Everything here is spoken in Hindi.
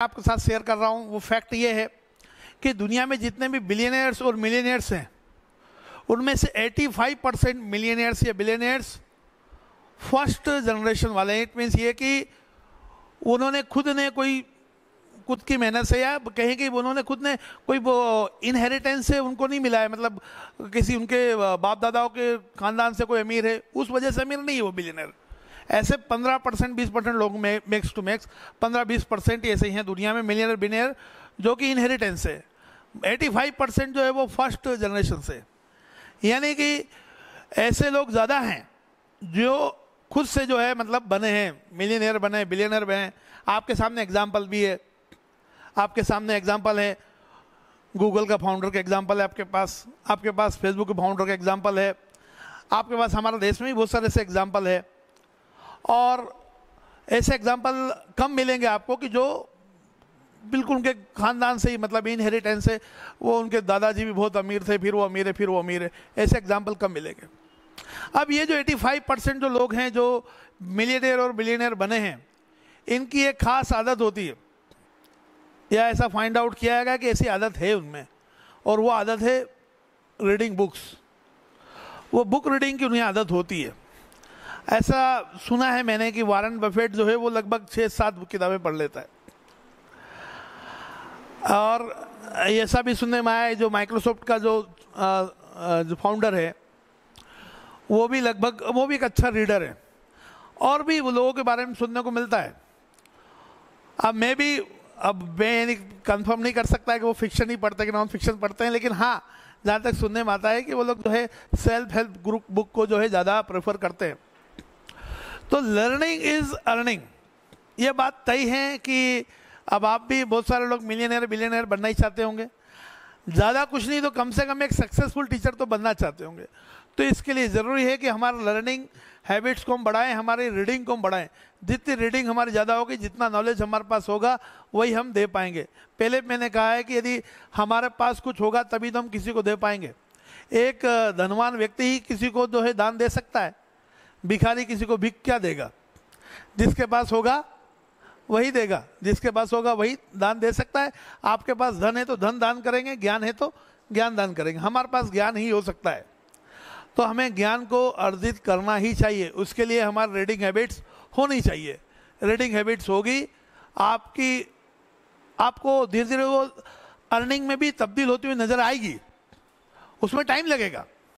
आपके साथ शेयर कर रहा हूँ वो फैक्ट ये है कि दुनिया में जितने भी बिलियनर्स और मिलियनर्स हैं उनमें से 85 परसेंट मिलियनर्स या बिलियनर्स फर्स्ट जनरेशन वाले हैं इट मीन्स ये कि उन्होंने खुद ने कोई खुद की मेहनत से या कहें कि उन्होंने खुद ने कोई वो इनहेरिटेंस से उनको नहीं मिला है मतलब किसी उनके बाप दादाओं के खानदान से कोई अमीर है उस वजह से अमीर नहीं है वो बिलियनर ऐसे 15 परसेंट बीस परसेंट लोग मैक्स टू मैक्स 15 बीस परसेंट ऐसे ही हैं दुनिया में मिलियनर बिलियनर जो कि इनहेरिटेंस है एटी फाइव परसेंट जो है वो फर्स्ट जनरेशन से यानी कि ऐसे लोग ज़्यादा हैं जो खुद से जो है मतलब बने हैं मिलियनियर बने बिलियनर बने आपके सामने एग्जाम्पल भी है आपके सामने एग्जाम्पल है गूगल का फाउंडर का एग्जाम्पल है आपके पास आपके पास फेसबुक के फाउंडर का एग्जाम्पल है आपके पास हमारे देश में भी बहुत सारे ऐसे एग्जाम्पल है और ऐसे एग्जाम्पल कम मिलेंगे आपको कि जो बिल्कुल उनके खानदान से ही मतलब इनहेरिटेंस से वो उनके दादाजी भी बहुत अमीर थे फिर वो अमीर है फिर वो अमीर है ऐसे एग्जाम्पल कम मिलेंगे अब ये जो 85 परसेंट जो लोग हैं जो मिलियनर और बिलियनर बने हैं इनकी एक खास आदत होती है या ऐसा फाइंड आउट किया गया कि ऐसी आदत है उनमें और वो आदत है रीडिंग बुक्स वो बुक रीडिंग की उन्हें आदत होती है ऐसा सुना है मैंने कि वारन बफेट जो है वो लगभग छः सात किताबें पढ़ लेता है और ऐसा भी सुनने में आया जो माइक्रोसॉफ्ट का जो आ, जो फाउंडर है वो भी लगभग वो भी एक अच्छा रीडर है और भी वो लोगों के बारे में सुनने को मिलता है अब मैं भी अब मैं यानी कन्फर्म नहीं कर सकता कि वो फिक्शन ही पढ़ते कि नॉन फिक्शन पढ़ते हैं लेकिन हाँ जहाँ तक सुनने में आता है कि वो लोग जो है सेल्फ हेल्प ग्रुप बुक को जो है ज़्यादा प्रेफर करते हैं तो लर्निंग इज अर्निंग ये बात तय है कि अब आप भी बहुत सारे लोग मिलियनर बिलियनर बनना ही चाहते होंगे ज़्यादा कुछ नहीं तो कम से कम एक सक्सेसफुल टीचर तो बनना चाहते होंगे तो इसके लिए ज़रूरी है कि हमारा लर्निंग हैबिट्स को हम बढ़ाएं हमारी रीडिंग को हम बढ़ाएं जितनी रीडिंग हमारी ज़्यादा होगी जितना नॉलेज हमारे पास होगा वही हम दे पाएंगे पहले मैंने कहा है कि यदि हमारे पास कुछ होगा तभी तो हम किसी को दे पाएंगे एक धनवान व्यक्ति ही किसी को जो है दान दे सकता है भिखारी किसी को भिख क्या देगा जिसके पास होगा वही देगा जिसके पास होगा वही दान दे सकता है आपके पास धन है तो धन दान करेंगे ज्ञान है तो ज्ञान दान करेंगे हमारे पास ज्ञान ही हो सकता है तो हमें ज्ञान को अर्जित करना ही चाहिए उसके लिए हमारे रीडिंग हैबिट्स होनी चाहिए रीडिंग हैबिट्स होगी आपकी आपको धीरे धीरे वो अर्निंग में भी तब्दील होती हुई नज़र आएगी उसमें टाइम लगेगा